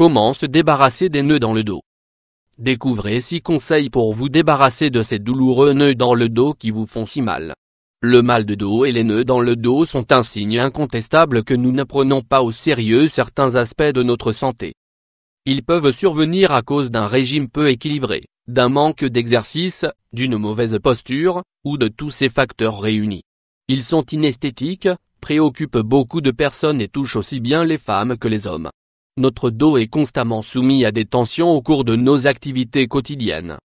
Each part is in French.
Comment se débarrasser des nœuds dans le dos Découvrez six conseils pour vous débarrasser de ces douloureux nœuds dans le dos qui vous font si mal. Le mal de dos et les nœuds dans le dos sont un signe incontestable que nous ne prenons pas au sérieux certains aspects de notre santé. Ils peuvent survenir à cause d'un régime peu équilibré, d'un manque d'exercice, d'une mauvaise posture, ou de tous ces facteurs réunis. Ils sont inesthétiques, préoccupent beaucoup de personnes et touchent aussi bien les femmes que les hommes. Notre dos est constamment soumis à des tensions au cours de nos activités quotidiennes.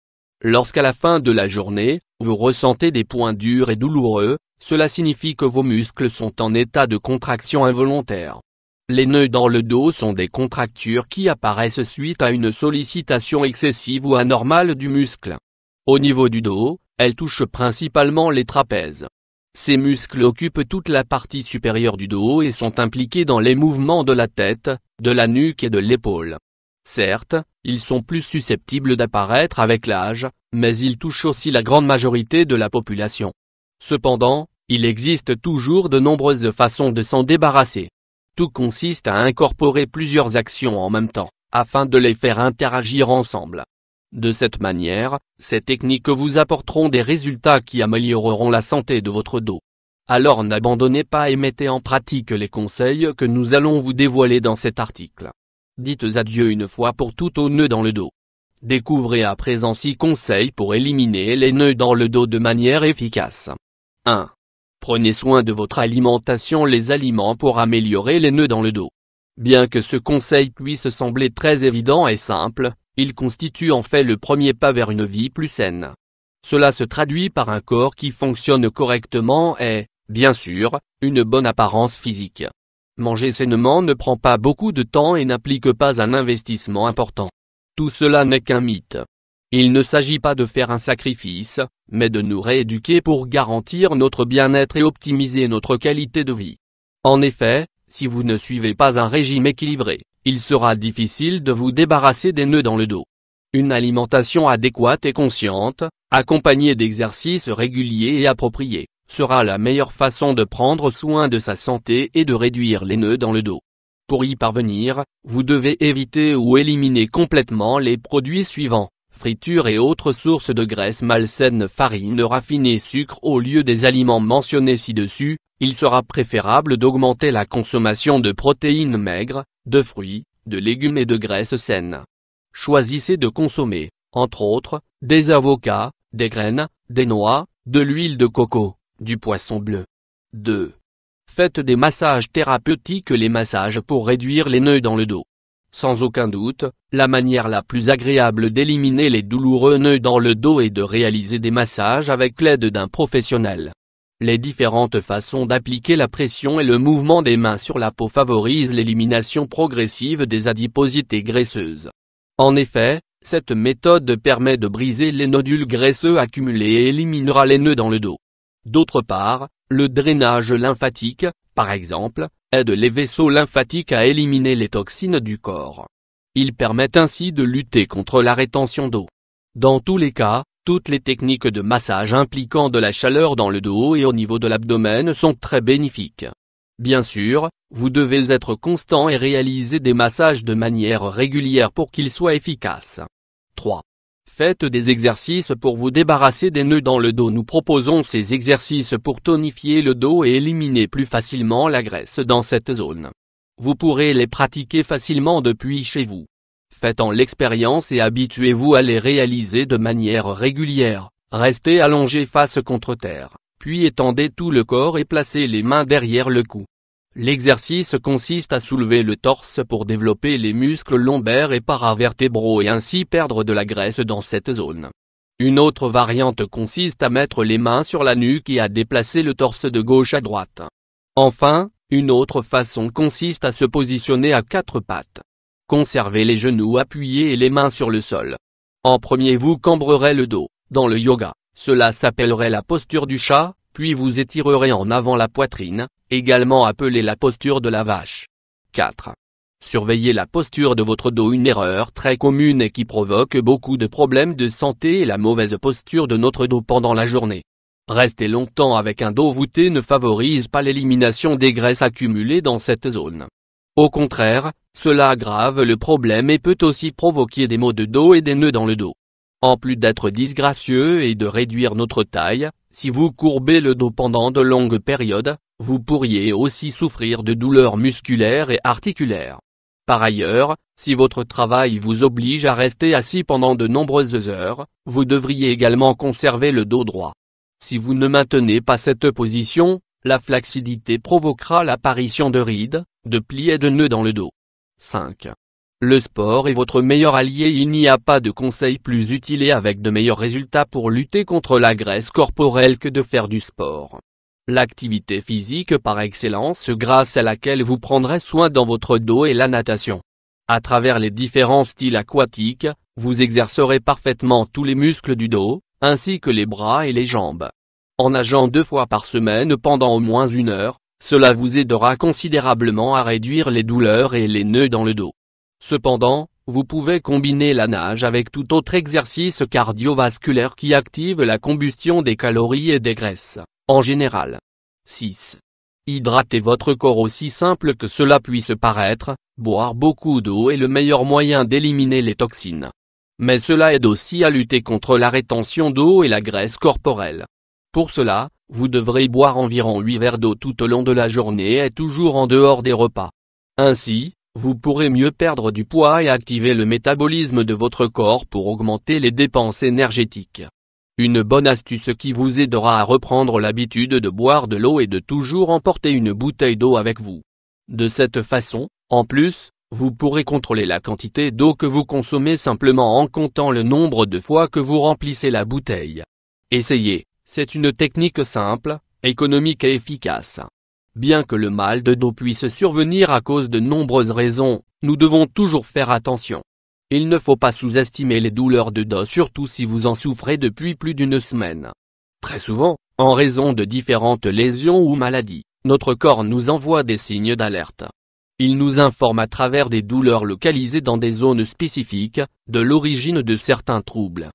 Lorsqu'à la fin de la journée, vous ressentez des points durs et douloureux, cela signifie que vos muscles sont en état de contraction involontaire. Les nœuds dans le dos sont des contractures qui apparaissent suite à une sollicitation excessive ou anormale du muscle. Au niveau du dos, elles touchent principalement les trapèzes. Ces muscles occupent toute la partie supérieure du dos et sont impliqués dans les mouvements de la tête, de la nuque et de l'épaule. Certes, ils sont plus susceptibles d'apparaître avec l'âge, mais ils touchent aussi la grande majorité de la population. Cependant, il existe toujours de nombreuses façons de s'en débarrasser. Tout consiste à incorporer plusieurs actions en même temps, afin de les faire interagir ensemble. De cette manière, ces techniques vous apporteront des résultats qui amélioreront la santé de votre dos alors n'abandonnez pas et mettez en pratique les conseils que nous allons vous dévoiler dans cet article. Dites adieu une fois pour toutes aux nœuds dans le dos. Découvrez à présent 6 conseils pour éliminer les nœuds dans le dos de manière efficace. 1. Prenez soin de votre alimentation Les aliments pour améliorer les nœuds dans le dos. Bien que ce conseil puisse sembler très évident et simple, il constitue en fait le premier pas vers une vie plus saine. Cela se traduit par un corps qui fonctionne correctement et, Bien sûr, une bonne apparence physique. Manger sainement ne prend pas beaucoup de temps et n'implique pas un investissement important. Tout cela n'est qu'un mythe. Il ne s'agit pas de faire un sacrifice, mais de nous rééduquer pour garantir notre bien-être et optimiser notre qualité de vie. En effet, si vous ne suivez pas un régime équilibré, il sera difficile de vous débarrasser des nœuds dans le dos. Une alimentation adéquate et consciente, accompagnée d'exercices réguliers et appropriés, sera la meilleure façon de prendre soin de sa santé et de réduire les nœuds dans le dos. Pour y parvenir, vous devez éviter ou éliminer complètement les produits suivants, fritures et autres sources de graisses malsaines farine raffinée sucre au lieu des aliments mentionnés ci-dessus, il sera préférable d'augmenter la consommation de protéines maigres, de fruits, de légumes et de graisses saines. Choisissez de consommer, entre autres, des avocats, des graines, des noix, de l'huile de coco, du poisson bleu. 2. Faites des massages thérapeutiques les massages pour réduire les nœuds dans le dos. Sans aucun doute, la manière la plus agréable d'éliminer les douloureux nœuds dans le dos est de réaliser des massages avec l'aide d'un professionnel. Les différentes façons d'appliquer la pression et le mouvement des mains sur la peau favorisent l'élimination progressive des adiposités graisseuses. En effet, cette méthode permet de briser les nodules graisseux accumulés et éliminera les nœuds dans le dos. D'autre part, le drainage lymphatique, par exemple, aide les vaisseaux lymphatiques à éliminer les toxines du corps. Ils permettent ainsi de lutter contre la rétention d'eau. Dans tous les cas, toutes les techniques de massage impliquant de la chaleur dans le dos et au niveau de l'abdomen sont très bénéfiques. Bien sûr, vous devez être constant et réaliser des massages de manière régulière pour qu'ils soient efficaces. 3. Faites des exercices pour vous débarrasser des nœuds dans le dos. Nous proposons ces exercices pour tonifier le dos et éliminer plus facilement la graisse dans cette zone. Vous pourrez les pratiquer facilement depuis chez vous. Faites-en l'expérience et habituez-vous à les réaliser de manière régulière. Restez allongé face contre terre, puis étendez tout le corps et placez les mains derrière le cou. L'exercice consiste à soulever le torse pour développer les muscles lombaires et paravertébraux et ainsi perdre de la graisse dans cette zone. Une autre variante consiste à mettre les mains sur la nuque et à déplacer le torse de gauche à droite. Enfin, une autre façon consiste à se positionner à quatre pattes. Conservez les genoux appuyés et les mains sur le sol. En premier vous cambrerez le dos, dans le yoga, cela s'appellerait la posture du chat, puis vous étirerez en avant la poitrine, également appelée la posture de la vache. 4. Surveillez la posture de votre dos Une erreur très commune et qui provoque beaucoup de problèmes de santé et la mauvaise posture de notre dos pendant la journée. Rester longtemps avec un dos voûté ne favorise pas l'élimination des graisses accumulées dans cette zone. Au contraire, cela aggrave le problème et peut aussi provoquer des maux de dos et des nœuds dans le dos. En plus d'être disgracieux et de réduire notre taille, si vous courbez le dos pendant de longues périodes, vous pourriez aussi souffrir de douleurs musculaires et articulaires. Par ailleurs, si votre travail vous oblige à rester assis pendant de nombreuses heures, vous devriez également conserver le dos droit. Si vous ne maintenez pas cette position, la flaccidité provoquera l'apparition de rides, de plis et de nœuds dans le dos. 5. Le sport est votre meilleur allié il n'y a pas de conseil plus utile et avec de meilleurs résultats pour lutter contre la graisse corporelle que de faire du sport. L'activité physique par excellence grâce à laquelle vous prendrez soin dans votre dos est la natation. À travers les différents styles aquatiques, vous exercerez parfaitement tous les muscles du dos, ainsi que les bras et les jambes. En nageant deux fois par semaine pendant au moins une heure, cela vous aidera considérablement à réduire les douleurs et les nœuds dans le dos. Cependant, vous pouvez combiner la nage avec tout autre exercice cardiovasculaire qui active la combustion des calories et des graisses, en général. 6. Hydratez votre corps aussi simple que cela puisse paraître, boire beaucoup d'eau est le meilleur moyen d'éliminer les toxines. Mais cela aide aussi à lutter contre la rétention d'eau et la graisse corporelle. Pour cela, vous devrez boire environ 8 verres d'eau tout au long de la journée et toujours en dehors des repas. Ainsi, vous pourrez mieux perdre du poids et activer le métabolisme de votre corps pour augmenter les dépenses énergétiques. Une bonne astuce qui vous aidera à reprendre l'habitude de boire de l'eau et de toujours emporter une bouteille d'eau avec vous. De cette façon, en plus, vous pourrez contrôler la quantité d'eau que vous consommez simplement en comptant le nombre de fois que vous remplissez la bouteille. Essayez, c'est une technique simple, économique et efficace. Bien que le mal de dos puisse survenir à cause de nombreuses raisons, nous devons toujours faire attention. Il ne faut pas sous-estimer les douleurs de dos surtout si vous en souffrez depuis plus d'une semaine. Très souvent, en raison de différentes lésions ou maladies, notre corps nous envoie des signes d'alerte. Il nous informe à travers des douleurs localisées dans des zones spécifiques, de l'origine de certains troubles.